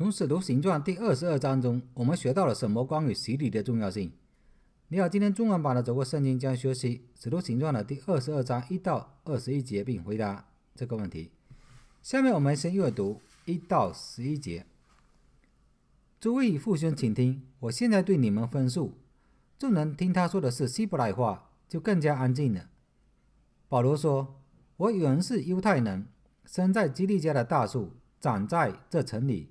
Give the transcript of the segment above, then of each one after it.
从《使徒行传》第二十二章中，我们学到了什么关于洗礼的重要性？你好，今天中文版的《走过圣经》将学习《使徒行传》的第二十二章一到二十一节，并回答这个问题。下面我们先阅读一到十一节。诸位父兄，请听，我现在对你们分述。众人听他说的是希伯来话，就更加安静了。保罗说：“我原是犹太人，生在基利家的大树，长在这城里。”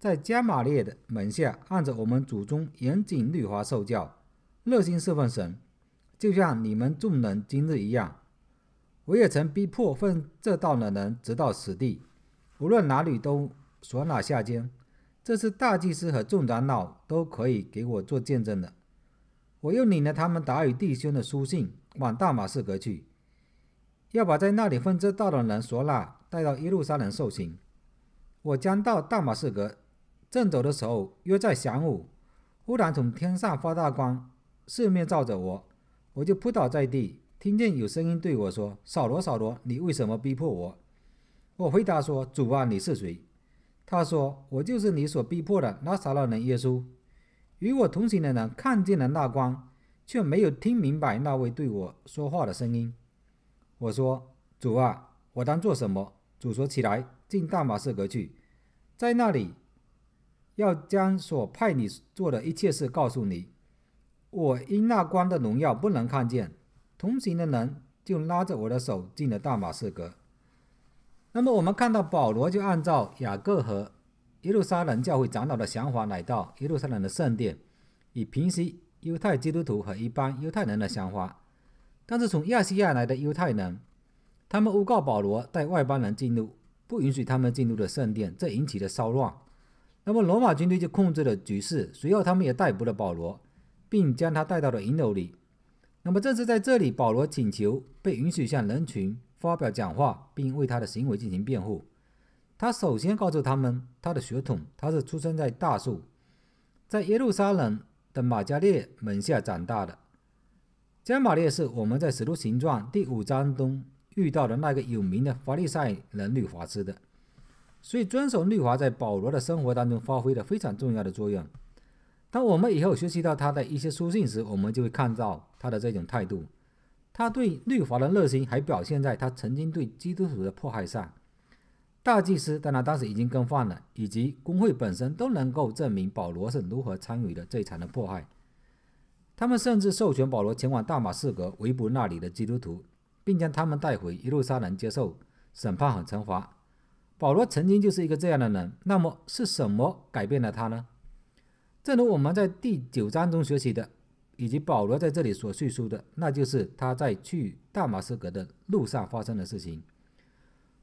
在加马列的门下，按着我们祖宗严谨律法受教，热心侍奉神，就像你们众人今日一样。我也曾逼迫奉这道的人直到死地，无论哪里都唢呐下监，这是大祭司和众长老都可以给我做见证的。我又领了他们达与弟兄的书信往大马士革去，要把在那里奉这道的人索拿带到耶路撒冷受刑。我将到大马士革。正走的时候，约在晌午，忽然从天上发大光，四面照着我，我就扑倒在地，听见有声音对我说：“扫罗，扫罗，你为什么逼迫我？”我回答说：“主啊，你是谁？”他说：“我就是你所逼迫的拉撒勒人耶稣。”与我同行的人看见了那光，却没有听明白那位对我说话的声音。我说：“主啊，我当做什么？”主说：“起来，进大马士革去，在那里。”要将所派你做的一切事告诉你。我因那光的荣耀不能看见，同行的人就拉着我的手进了大马士革。那么我们看到保罗就按照雅各和耶路撒冷教会长老的想法来到耶路撒冷的圣殿，以平息犹太基督徒和一般犹太人的想法。但是从亚细亚来的犹太人，他们诬告保罗带外邦人进入不允许他们进入的圣殿，这引起了骚乱。那么，罗马军队就控制了局势。随后，他们也逮捕了保罗，并将他带到了银楼里。那么，正是在这里，保罗请求被允许向人群发表讲话，并为他的行为进行辩护。他首先告诉他们他的血统，他是出生在大树，在耶路撒冷的马加列门下长大的。加马列是我们在《使徒行传》第五章中遇到的那个有名的法利赛人律法师的。所以，遵守律法在保罗的生活当中发挥了非常重要的作用。当我们以后学习到他的一些书信时，我们就会看到他的这种态度。他对律法的热心还表现在他曾经对基督徒的迫害上。大祭司当然当时已经更换了，以及工会本身都能够证明保罗是如何参与了这场的迫害。他们甚至授权保罗前往大马士革围捕那里的基督徒，并将他们带回耶路撒冷接受审判和惩罚。保罗曾经就是一个这样的人，那么是什么改变了他呢？正如我们在第九章中学习的，以及保罗在这里所叙述的，那就是他在去大马士革的路上发生的事情。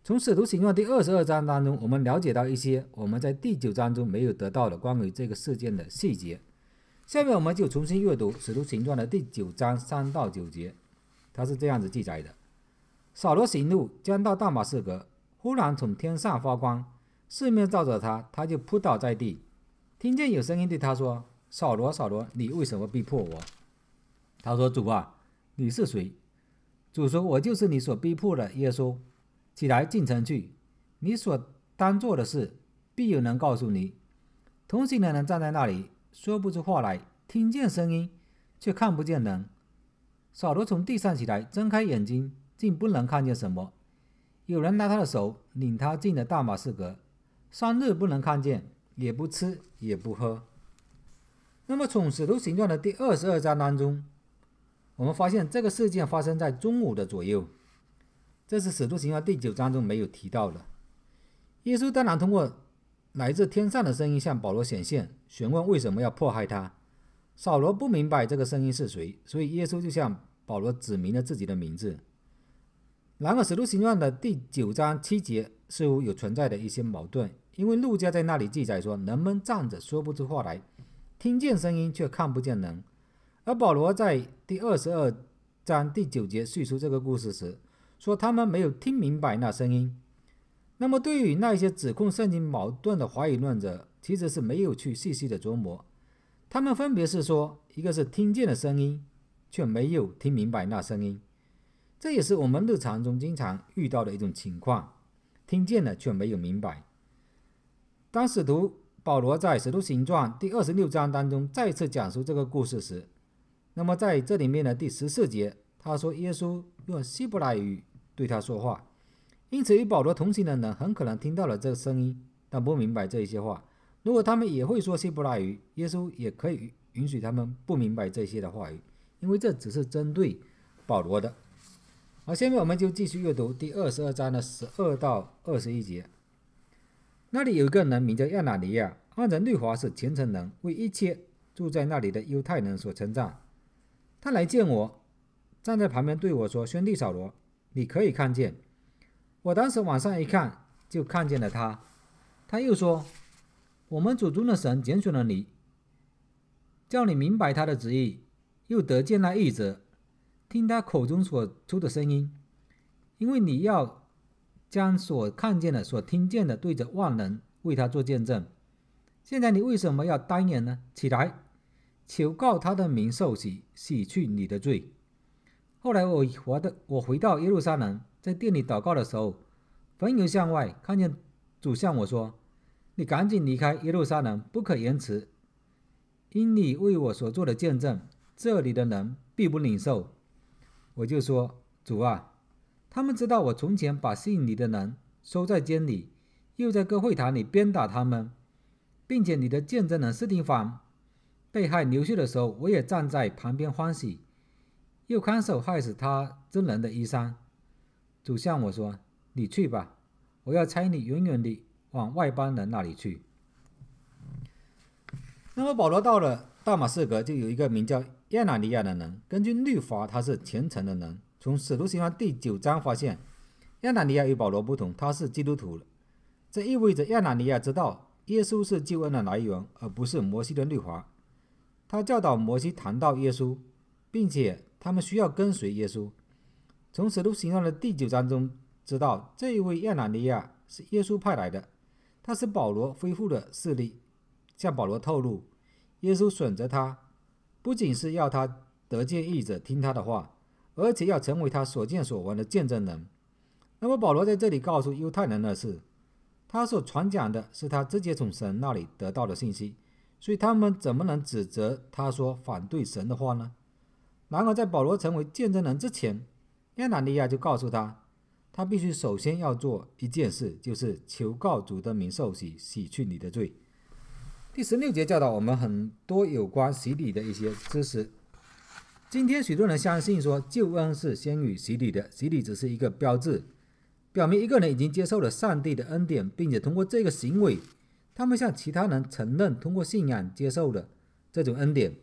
从《使徒行传》第二十二章当中，我们了解到一些我们在第九章中没有得到的关于这个事件的细节。下面我们就重新阅读《使徒行传》的第九章三到九节，它是这样子记载的：扫罗行路，将到大马士革。忽然从天上发光，四面照着他，他就扑倒在地。听见有声音对他说：“扫罗，扫罗，你为什么逼迫我？”他说：“主啊，你是谁？”主说：“我就是你所逼迫的耶稣。起来进城去，你所当做的事必有人告诉你。”同行的人站在那里说不出话来，听见声音却看不见人。扫罗从地上起来，睁开眼睛，竟不能看见什么。有人拉他的手，领他进了大马士革，三日不能看见，也不吃，也不喝。那么从《使徒行传》的第二十二章当中，我们发现这个事件发生在中午的左右，这是《使徒行传》第九章中没有提到的。耶稣当然通过来自天上的声音向保罗显现，询问为什么要迫害他。扫罗不明白这个声音是谁，所以耶稣就向保罗指明了自己的名字。然而，《使徒行传》的第九章七节似乎有存在的一些矛盾，因为路加在那里记载说，人们站着说不出话来，听见声音却看不见人；而保罗在第二十二章第九节叙述这个故事时，说他们没有听明白那声音。那么，对于那些指控圣经矛盾的怀疑论者，其实是没有去细细的琢磨。他们分别是说，一个是听见了声音，却没有听明白那声音。这也是我们日常中经常遇到的一种情况，听见了却没有明白。当使徒保罗在《使徒行传》第二十六章当中再次讲述这个故事时，那么在这里面的第十四节，他说耶稣用希伯来语对他说话，因此与保罗同行的人很可能听到了这个声音，但不明白这些话。如果他们也会说希伯来语，耶稣也可以允许他们不明白这些的话语，因为这只是针对保罗的。好，下面我们就继续阅读第二十二章的十二到二十一节。那里有个人名叫亚纳尼亚，按照律法是虔诚人，为一切住在那里的犹太人所称赞。他来见我，站在旁边对我说：“兄弟扫罗，你可以看见。”我当时往上一看，就看见了他。他又说：“我们祖宗的神拣选了你，叫你明白他的旨意，又得见那一者。”听他口中所出的声音，因为你要将所看见的、所听见的，对着万人为他做见证。现在你为什么要单眼呢？起来，求告他的名，受洗，洗去你的罪。后来我回到我回到耶路撒冷，在店里祷告的时候，朋友向外看见主向我说：“你赶紧离开耶路撒冷，不可延迟，因你为我所做的见证，这里的人必不领受。”我就说：“主啊，他们知道我从前把信你的人收在监里，又在各会堂里鞭打他们，并且你的见证人斯丁凡被害流血的时候，我也站在旁边欢喜，又看守害死他真人的衣衫。”主向我说：“你去吧，我要差你远远的往外邦人那里去。”那么保罗到了。大马士革就有一个名叫亚拿尼亚的人。根据律法，他是虔诚的人。从使徒行传第九章发现，亚拿尼亚与保罗不同，他是基督徒这意味着亚拿尼亚知道耶稣是救恩的来源，而不是摩西的律法。他教导摩西谈到耶稣，并且他们需要跟随耶稣。从使徒行传的第九章中知道，这一位亚拿尼亚是耶稣派来的，他是保罗恢复的势力，向保罗透露。耶稣选择他，不仅是要他得见义者听他的话，而且要成为他所见所闻的见证人。那么保罗在这里告诉犹太人的是，他所传讲的是他直接从神那里得到的信息，所以他们怎么能指责他说反对神的话呢？然而在保罗成为见证人之前，亚拿尼亚就告诉他，他必须首先要做一件事，就是求告主的名受洗，洗去你的罪。第十六节教导我们很多有关洗礼的一些知识。今天，许多人相信说，救恩是先于洗礼的，洗礼只是一个标志，表明一个人已经接受了上帝的恩典，并且通过这个行为，他们向其他人承认通过信仰接受了这种恩典。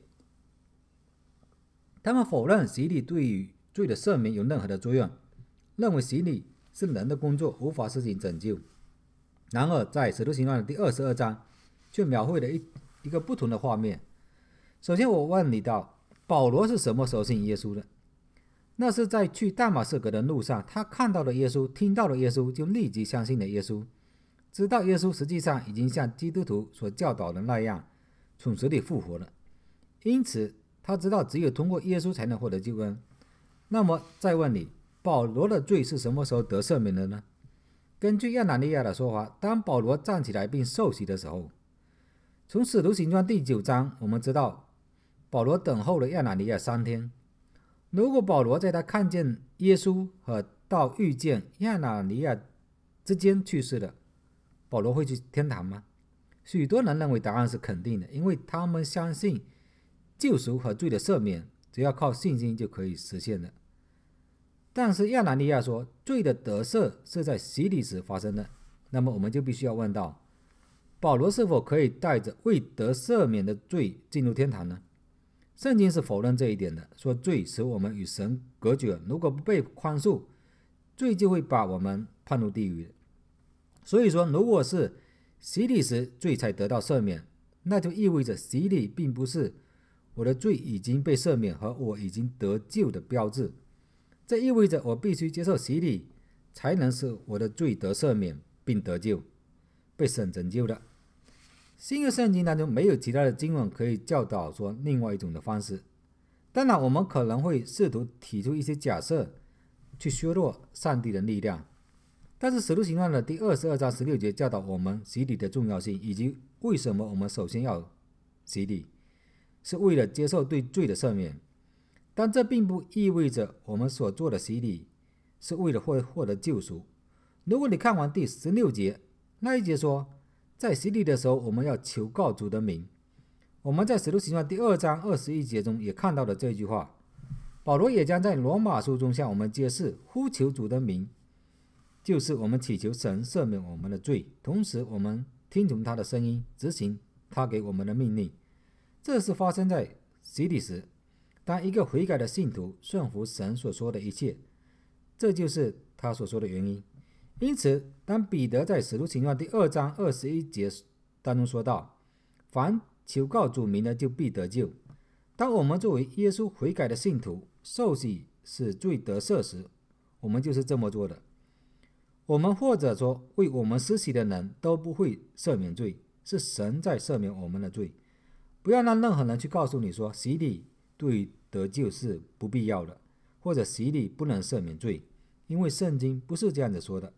他们否认洗礼对于罪的赦免有任何的作用，认为洗礼是人的工作，无法实行拯救。然而，在使徒行传的第二十二章。就描绘了一一个不同的画面。首先，我问你道：保罗是什么时候信耶稣的？那是在去大马士革的路上，他看到了耶稣，听到了耶稣，就立即相信了耶稣。知道耶稣实际上已经像基督徒所教导的那样从死里复活了，因此他知道只有通过耶稣才能获得救恩。那么，再问你：保罗的罪是什么时候得赦免的呢？根据亚拿尼亚的说法，当保罗站起来并受洗的时候。从《使徒行传》第九章，我们知道保罗等候了亚拿尼亚三天。如果保罗在他看见耶稣和到遇见亚拿尼亚之间去世了，保罗会去天堂吗？许多人认为答案是肯定的，因为他们相信救赎和罪的赦免只要靠信心就可以实现了。但是亚拿尼亚说，罪的得赦是在洗礼时发生的。那么我们就必须要问到。保罗是否可以带着未得赦免的罪进入天堂呢？圣经是否认这一点的，说罪使我们与神隔绝，如果不被宽恕，罪就会把我们判入地狱。所以说，如果是洗礼时罪才得到赦免，那就意味着洗礼并不是我的罪已经被赦免和我已经得救的标志。这意味着我必须接受洗礼，才能使我的罪得赦免并得救，被神拯救的。新约圣经当中没有其他的经文可以教导说另外一种的方式。当然，我们可能会试图提出一些假设，去削弱上帝的力量。但是，使徒行传的第二十二章十六节教导我们洗礼的重要性，以及为什么我们首先要洗礼，是为了接受对罪的赦免。但这并不意味着我们所做的洗礼是为了获获得救赎。如果你看完第十六节那一节说，在洗礼的时候，我们要求告主的名。我们在使徒行传第二章二十一节中也看到了这句话。保罗也将在罗马书中向我们揭示呼求主的名，就是我们祈求神赦免我们的罪，同时我们听从他的声音，执行他给我们的命令。这是发生在洗礼时，当一个悔改的信徒顺服神所说的一切。这就是他所说的原因。因此，当彼得在使徒行传第二章二十一节当中说到：“凡求告主名的，就必得救。”当我们作为耶稣悔改的信徒，受洗是最得赦时，我们就是这么做的。我们或者说，为我们施洗的人都不会赦免罪，是神在赦免我们的罪。不要让任何人去告诉你说，洗礼对得救是不必要的，或者洗礼不能赦免罪，因为圣经不是这样子说的。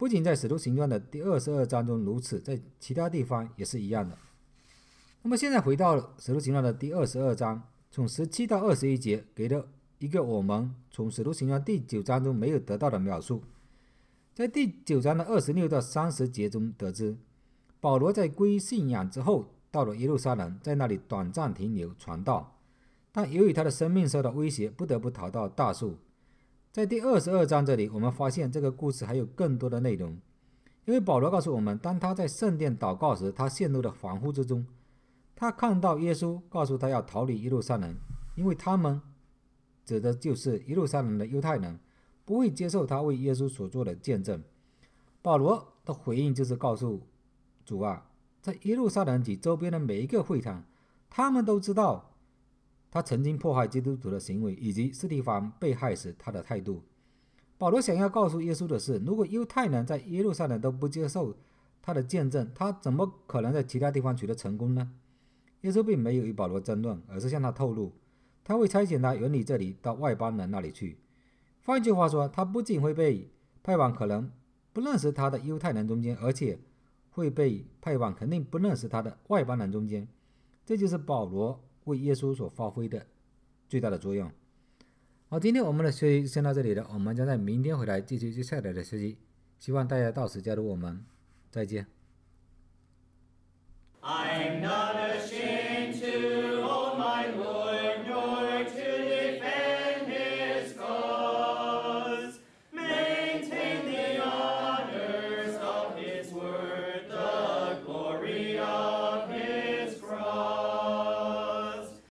不仅在《使徒行传》的第二十二章中如此，在其他地方也是一样的。那么，现在回到《使徒行传》的第二十二章，从十七到二十一节给了一个我们从《使徒行传》第九章中没有得到的描述。在第九章的二十六到三十节中得知，保罗在归信仰之后，到了耶路撒冷，在那里短暂停留传道，但由于他的生命受到威胁，不得不逃到大树在第二十二章这里，我们发现这个故事还有更多的内容，因为保罗告诉我们，当他在圣殿祷告时，他陷入了恍惚之中，他看到耶稣告诉他要逃离耶路撒冷，因为他们指的就是耶路撒冷的犹太人，不会接受他为耶稣所做的见证。保罗的回应就是告诉主啊，在耶路撒冷及周边的每一个会堂，他们都知道。他曾经迫害基督徒的行为，以及斯蒂凡被害时他的态度，保罗想要告诉耶稣的是：如果犹太人在耶路撒冷都不接受他的见证，他怎么可能在其他地方取得成功呢？耶稣并没有与保罗争论，而是向他透露，他会差遣他远离这里到外邦人那里去。换句话说，他不仅会被派往可能不认识他的犹太人中间，而且会被派往肯定不认识他的外邦人中间。这就是保罗。为耶稣所发挥的最大的作用。好，今天我们的学习先到这里了，我们将在明天回来继续接下来的学习。希望大家到时加入我们，再见。